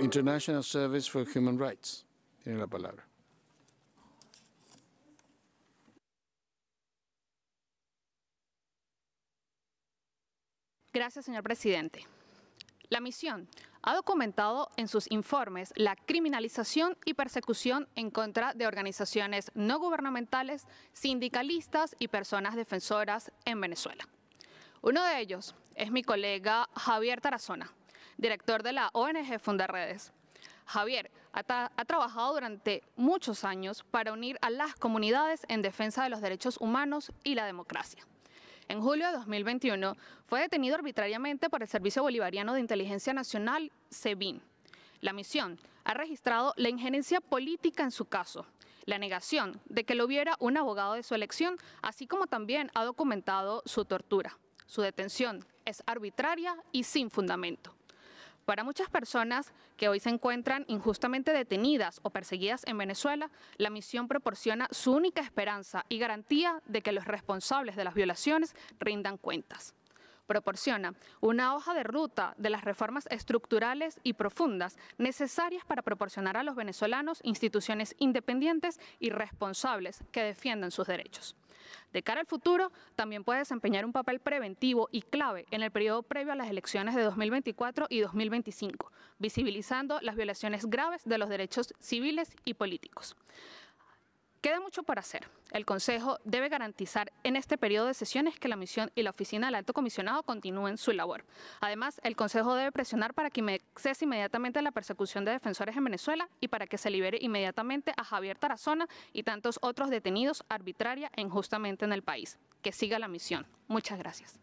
International Service for Human Rights. Tiene la palabra. Gracias, señor presidente. La misión ha documentado en sus informes la criminalización y persecución en contra de organizaciones no gubernamentales, sindicalistas y personas defensoras en Venezuela. Uno de ellos es mi colega Javier Tarazona, director de la ONG Fundaredes. Javier ha, trabajado durante muchos años para unir a las comunidades en defensa de los derechos humanos y la democracia. En julio de 2021 fue detenido arbitrariamente por el Servicio Bolivariano de Inteligencia Nacional, SEBIN. La misión ha registrado la injerencia política en su caso, la negación de que lo hubiera un abogado de su elección, así como también ha documentado su tortura. Su detención es arbitraria y sin fundamento. Para muchas personas que hoy se encuentran injustamente detenidas o perseguidas en Venezuela, la misión proporciona su única esperanza y garantía de que los responsables de las violaciones rindan cuentas. Proporciona una hoja de ruta de las reformas estructurales y profundas necesarias para proporcionar a los venezolanos instituciones independientes y responsables que defiendan sus derechos. De cara al futuro, también puede desempeñar un papel preventivo y clave en el periodo previo a las elecciones de 2024 y 2025, visibilizando las violaciones graves de los derechos civiles y políticos. Queda mucho por hacer. El Consejo debe garantizar en este periodo de sesiones que la misión y la oficina del alto comisionado continúen su labor. Además, el Consejo debe presionar para que cese inmediatamente la persecución de defensores en Venezuela y para que se libere inmediatamente a Javier Tarazona y tantos otros detenidos arbitraria e injustamente en el país. Que siga la misión. Muchas gracias.